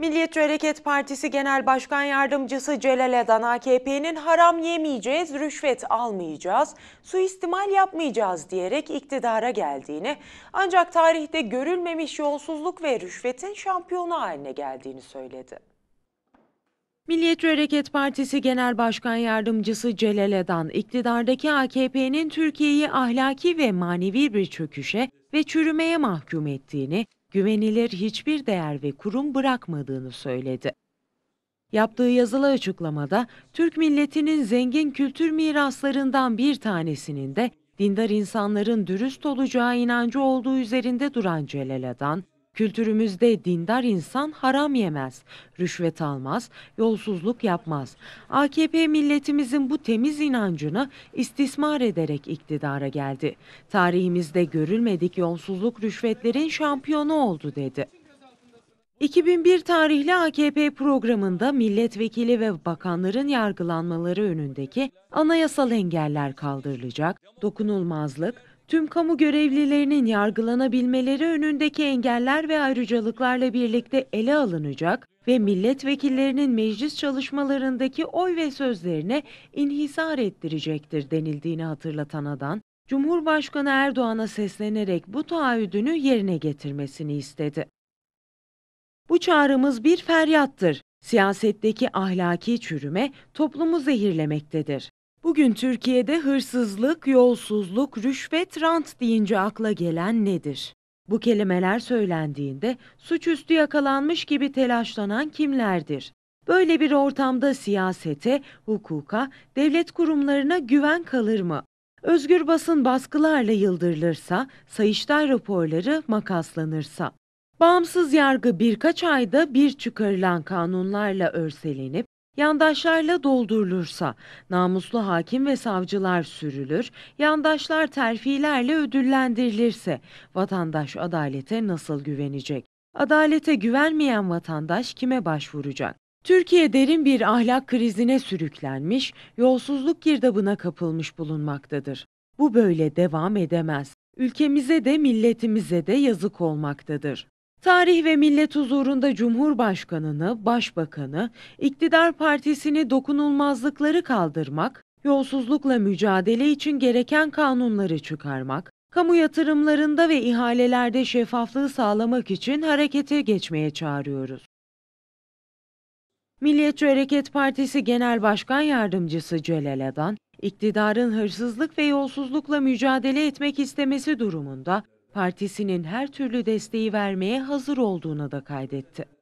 Milliyetçi Hareket Partisi Genel Başkan Yardımcısı Celal Adan AKP'nin haram yemeyeceğiz, rüşvet almayacağız, suistimal yapmayacağız diyerek iktidara geldiğini ancak tarihte görülmemiş yolsuzluk ve rüşvetin şampiyonu haline geldiğini söyledi. Milliyetçi Hareket Partisi Genel Başkan Yardımcısı Celal Edan, iktidardaki AKP'nin Türkiye'yi ahlaki ve manevi bir çöküşe ve çürümeye mahkum ettiğini, güvenilir hiçbir değer ve kurum bırakmadığını söyledi. Yaptığı yazılı açıklamada Türk milletinin zengin kültür miraslarından bir tanesinin de dindar insanların dürüst olacağı inancı olduğu üzerinde duran Celal Adan, Kültürümüzde dindar insan haram yemez, rüşvet almaz, yolsuzluk yapmaz. AKP milletimizin bu temiz inancını istismar ederek iktidara geldi. Tarihimizde görülmedik yolsuzluk rüşvetlerin şampiyonu oldu dedi. 2001 tarihli AKP programında milletvekili ve bakanların yargılanmaları önündeki anayasal engeller kaldırılacak, dokunulmazlık, tüm kamu görevlilerinin yargılanabilmeleri önündeki engeller ve ayrıcalıklarla birlikte ele alınacak ve milletvekillerinin meclis çalışmalarındaki oy ve sözlerine inhisar ettirecektir denildiğini hatırlatan Adan, Cumhurbaşkanı Erdoğan'a seslenerek bu taahhüdünü yerine getirmesini istedi. Bu çağrımız bir feryattır. Siyasetteki ahlaki çürüme toplumu zehirlemektedir. Bugün Türkiye'de hırsızlık, yolsuzluk, rüşvet, rant deyince akla gelen nedir? Bu kelimeler söylendiğinde suçüstü yakalanmış gibi telaşlanan kimlerdir? Böyle bir ortamda siyasete, hukuka, devlet kurumlarına güven kalır mı? Özgür basın baskılarla yıldırılırsa, Sayıştay raporları makaslanırsa. Bağımsız yargı birkaç ayda bir çıkarılan kanunlarla örselenip Yandaşlarla doldurulursa namuslu hakim ve savcılar sürülür, yandaşlar terfilerle ödüllendirilirse vatandaş adalete nasıl güvenecek? Adalete güvenmeyen vatandaş kime başvuracak? Türkiye derin bir ahlak krizine sürüklenmiş, yolsuzluk girdabına kapılmış bulunmaktadır. Bu böyle devam edemez. Ülkemize de milletimize de yazık olmaktadır. Tarih ve millet huzurunda Cumhurbaşkanını, Başbakanı, iktidar partisini dokunulmazlıkları kaldırmak, yolsuzlukla mücadele için gereken kanunları çıkarmak, kamu yatırımlarında ve ihalelerde şeffaflığı sağlamak için harekete geçmeye çağırıyoruz. Milliyetçi Hareket Partisi Genel Başkan Yardımcısı Celal Adan, iktidarın hırsızlık ve yolsuzlukla mücadele etmek istemesi durumunda partisinin her türlü desteği vermeye hazır olduğunu da kaydetti.